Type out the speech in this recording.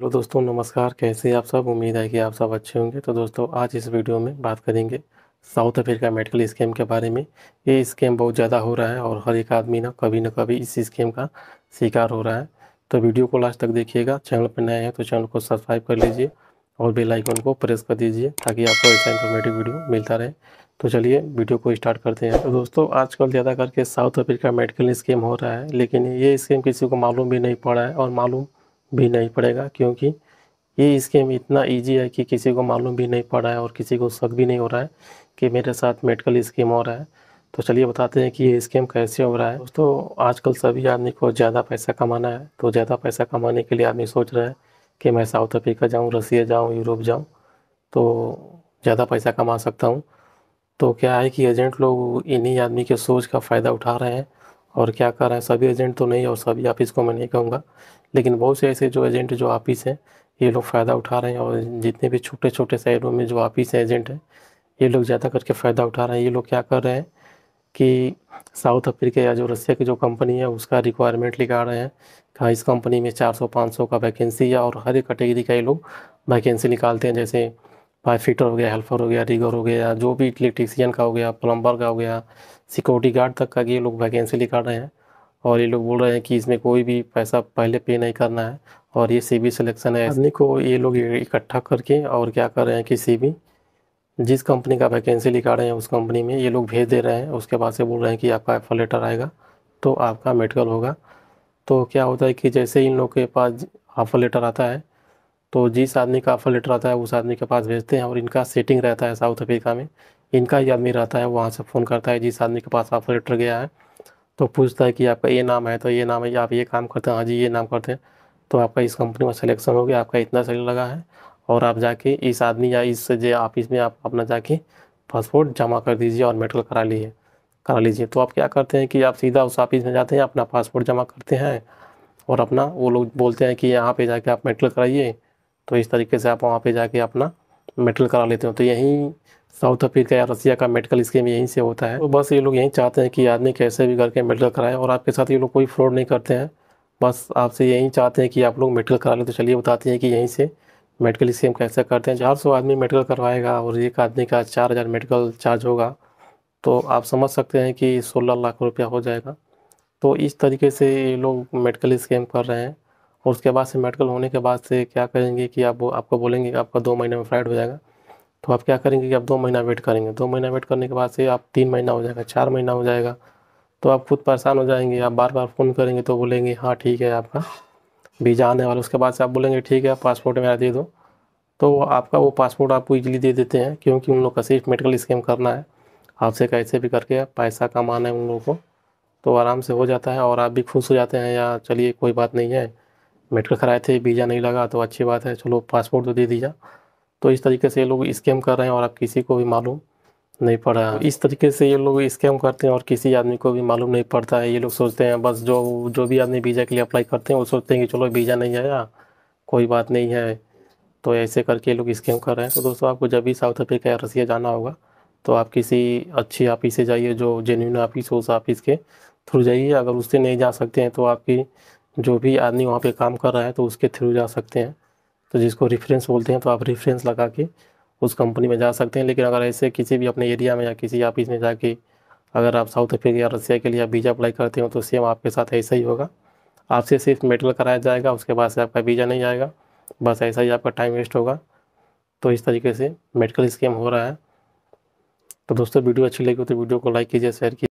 hello दोस्तों नमस्कार कैसे आप सब उम्मीद है कि आप सब अच्छे होंगे तो दोस्तों आज इस वीडियो में बात करेंगे साउथ अफ्रीका मेडिकल स्कैम के बारे में ये स्कैम बहुत ज़्यादा हो रहा है और हर एक आदमी ना कभी ना कभी इस स्कैम का शिकार हो रहा है तो वीडियो को लास्ट तक देखिएगा चैनल पर नए हैं तो चैनल को सब्सक्राइब कर लीजिए और बेलाइकन को प्रेस कर दीजिए ताकि आपको ऐसा इन्फॉर्मेटिव वीडियो मिलता रहे तो चलिए वीडियो को स्टार्ट करते हैं तो दोस्तों आजकल ज़्यादा करके साउथ अफ्रीका मेडिकल स्कैम हो रहा है लेकिन ये स्कैम किसी को मालूम भी नहीं पड़ा है और मालूम भी नहीं पड़ेगा क्योंकि ये स्कीम इतना इजी है कि किसी को मालूम भी नहीं पड़ा है और किसी को शक भी नहीं हो रहा है कि मेरे साथ मेडिकल स्कीम हो रहा है तो चलिए बताते हैं कि ये स्कीम कैसे हो रहा है दोस्तों आजकल सभी आदमी को ज़्यादा पैसा कमाना है तो ज़्यादा पैसा कमाने के लिए आदमी सोच रहा है कि मैं साउथ अफ्रीका जाऊँ रसिया जाऊँ यूरोप जाऊँ तो ज़्यादा पैसा कमा सकता हूँ तो क्या है कि एजेंट लोग इन्हीं आदमी के सोच का फ़ायदा उठा रहे हैं और क्या कर रहा है सभी एजेंट तो नहीं और सभी ऑफिस को मैं नहीं कहूँगा लेकिन बहुत से ऐसे जो एजेंट जो ऑफिस हैं ये लोग फ़ायदा उठा रहे हैं और जितने भी छोटे छोटे शहरों में जो ऑफिस एजेंट हैं ये लोग ज़्यादा करके फ़ायदा उठा रहे हैं ये लोग क्या कर रहे हैं कि साउथ अफ्रीका या जो रशिया की जो कंपनी है उसका रिक्वायरमेंट लिखा रहे हैं कहाँ इस कंपनी में 400-500 का वैकेंसी है और हर एक कैटेगरी का ये लोग वैकेंसी निकालते हैं जैसे पाइप फिटर हो गया हेल्पर हो गया रिगर हो गया जो भी इलेक्ट्रिसियन का हो गया प्लम्बर का हो गया सिक्योरिटी गार्ड तक का ये लोग वैकेंसी लिखा रहे हैं और ये लोग बोल रहे हैं कि इसमें कोई भी पैसा पहले पे नहीं करना है और ये सी बी सिलेक्शन है आदमी को ये लोग इकट्ठा करके और क्या कर रहे हैं कि सी बी जिस कंपनी का वैकेंसी लिखा रहे हैं उस कंपनी में ये लोग भेज दे रहे हैं उसके बाद से बोल रहे हैं कि आपका एफ लेटर आएगा तो आपका मेडिकल होगा तो क्या होता है कि जैसे इन लोग के पास ऑफर लेटर आता है तो जिस आदमी का ऑफर लेटर आता है उस आदमी के पास भेजते हैं और इनका सेटिंग रहता है साउथ अफ्रीका में इनका ही आदमी रहता है वहाँ से फ़ोन करता है जिस आदमी के पास ऑपरेटर गया है तो पूछता है कि आपका ये नाम है तो ये नाम है आप ये काम करते हैं हाँ जी ये नाम करते हैं तो आपका इस कंपनी में सिलेक्शन हो गया आपका इतना सैलरी लगा है और आप जाके इस आदमी या इस जो ऑफिस में आप अपना जाके पासपोर्ट जमा कर दीजिए और मेडिकल करा लीजिए करा लीजिए तो आप क्या करते हैं कि आप सीधा उस ऑफिस में जाते हैं अपना पासपोर्ट जमा करते हैं और अपना वो लोग बोलते हैं कि यहाँ पे जाके आप मेडिकल कराइए तो इस तरीके से आप वहाँ पे जाके अपना मेडिकल करा लेते हैं तो यहीं साउथ अफ्रीका या रसिया का मेडिकल स्कीम यहीं से होता है तो बस ये लोग यहीं चाहते हैं कि आदमी कैसे भी करके मेडिकल कराएं और आपके साथ ये लोग कोई फ्रॉड नहीं करते हैं बस आपसे यहीं चाहते हैं कि आप लोग मेडिकल करा लें तो चलिए बताते हैं कि यहीं से मेडिकल स्कीम कैसे करते हैं चार सौ आदमी मेडिकल करवाएगा और एक आदमी का चार हज़ार मेडिकल चार्ज होगा तो आप समझ सकते हैं कि सोलह लाख रुपया हो जाएगा तो इस तरीके से ये लोग मेडिकल स्कीम कर रहे हैं और उसके बाद से मेडिकल होने के बाद से क्या करेंगे कि आप आपको बोलेंगे कि आपका दो महीने में फ्लाइट हो जाएगा तो आप क्या करेंगे कि आप दो महीना वेट करेंगे दो महीना वेट करने के बाद से आप तीन महीना हो जाएगा चार महीना हो जाएगा तो आप खुद परेशान हो जाएंगे आप बार बार फ़ोन करेंगे तो बोलेंगे हाँ ठीक है आपका वीज़ा आने वाला उसके बाद से आप बोलेंगे ठीक है पासपोर्ट मेरा दे दो तो आपका वो पासपोर्ट आपको इजीली दे देते हैं क्योंकि उन लोग का सिर्फ मेडिकल स्कैम करना है आपसे कैसे भी करके पैसा कमाना है उन लोगों को तो आराम से हो जाता है और आप भी खुश हो जाते हैं या चलिए कोई बात नहीं है मेडिकल कराए थे वीज़ा नहीं लगा तो अच्छी बात है चलो पासपोर्ट तो दे दीजा तो इस तरीके से ये लोग स्कैम कर रहे हैं और आप किसी को भी मालूम नहीं पड़ा इस तरीके से ये लोग स्कैम करते हैं और किसी आदमी को भी मालूम नहीं पड़ता है ये लोग सोचते हैं बस जो जो भी आदमी वीज़ा के लिए अप्लाई करते हैं वो सोचते हैं कि चलो वीज़ा नहीं आया कोई बात नहीं है तो ऐसे करके ये लोग स्कैम कर रहे हैं तो दोस्तों आपको जब भी साउथ अफ्रीका या रसिया जाना होगा तो आप किसी अच्छी ऑफिस से जाइए जो जेन्यून ऑफिस हो उस ऑफिस के थ्रू जाइए अगर उससे नहीं जा सकते हैं तो आपकी जो भी आदमी वहाँ पे काम कर रहा है तो उसके थ्रू जा सकते हैं तो जिसको रेफरेंस बोलते हैं तो आप रेफरेंस लगा के उस कंपनी में जा सकते हैं लेकिन अगर ऐसे किसी भी अपने एरिया में या किसी ऑफिस में जाके अगर आप साउथ अफ्रीका या रसिया के लिए आप वीज़ा अप्लाई करते हो तो सेम आपके साथ ऐसा ही होगा आपसे सिर्फ मेडिकल कराया जाएगा उसके बाद से आपका वीज़ा नहीं आएगा बस ऐसा ही आपका टाइम वेस्ट होगा तो इस तरीके से मेडिकल स्कीम हो रहा है तो दोस्तों वीडियो अच्छी लगी तो वीडियो को लाइक कीजिए शेयर कीजिए